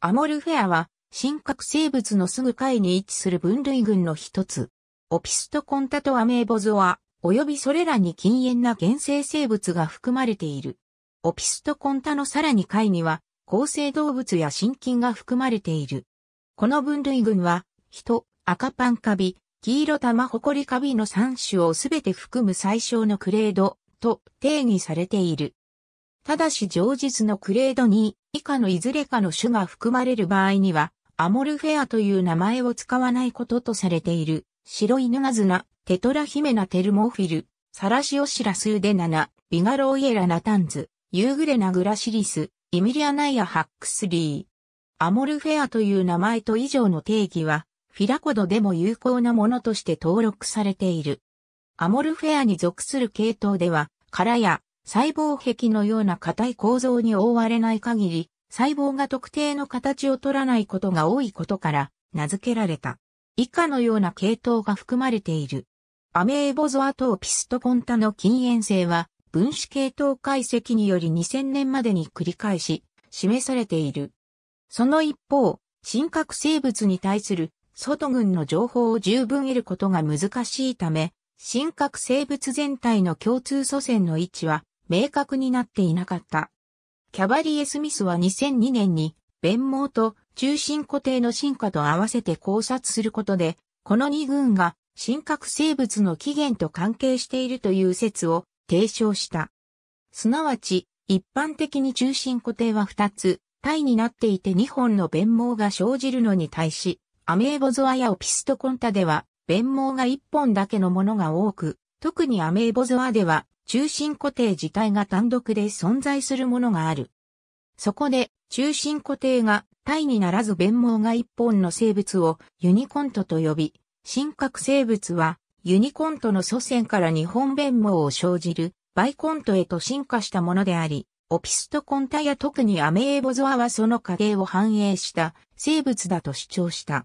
アモルフェアは、真核生物のすぐ下に位置する分類群の一つ。オピストコンタとアメーボゾア、よびそれらに禁煙な原生生物が含まれている。オピストコンタのさらに下には、抗生動物や真菌が含まれている。この分類群は、人、赤パンカビ、黄色玉ホコリカビの3種をすべて含む最小のクレードと定義されている。ただし常実のクレード2、以下のいずれかの種が含まれる場合には、アモルフェアという名前を使わないこととされている、白いヌナズナ、テトラヒメナテルモフィル、サラシオシラスーデナナ、ビガロイエラナタンズ、ユーグレナグラシリス、イミリアナイアハックスリー。アモルフェアという名前と以上の定義は、フィラコドでも有効なものとして登録されている。アモルフェアに属する系統では、カラや細胞壁のような硬い構造に覆われない限り、細胞が特定の形を取らないことが多いことから名付けられた。以下のような系統が含まれている。アメーボゾアトーピストコンタの禁煙性は分子系統解析により2000年までに繰り返し示されている。その一方、真核生物に対する外群の情報を十分得ることが難しいため、真核生物全体の共通祖先の位置は明確になっていなかった。キャバリエ・スミスは2002年に、弁毛と中心固定の進化と合わせて考察することで、この二群が深刻生物の起源と関係しているという説を提唱した。すなわち、一般的に中心固定は二つ、体になっていて二本の弁毛が生じるのに対し、アメーボゾアやオピストコンタでは、弁毛が一本だけのものが多く、特にアメーボゾアでは中心固定自体が単独で存在するものがある。そこで、中心固定が体にならず弁毛が一本の生物をユニコントと呼び、真核生物はユニコントの祖先から日本弁毛を生じるバイコントへと進化したものであり、オピストコンタや特にアメーボゾアはその過程を反映した生物だと主張した。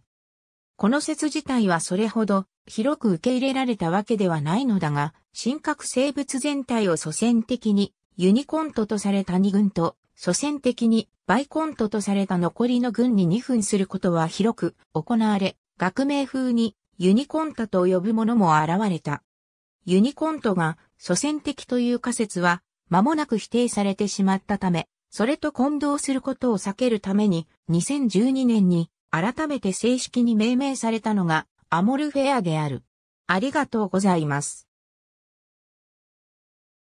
この説自体はそれほど広く受け入れられたわけではないのだが、深刻生物全体を祖先的にユニコントとされた2群と、祖先的にバイコントとされた残りの群に2分することは広く行われ、学名風にユニコンタと呼ぶものも現れた。ユニコントが祖先的という仮説は間もなく否定されてしまったため、それと混同することを避けるために2012年に改めて正式に命名されたのがアモルフェアである。ありがとうございます。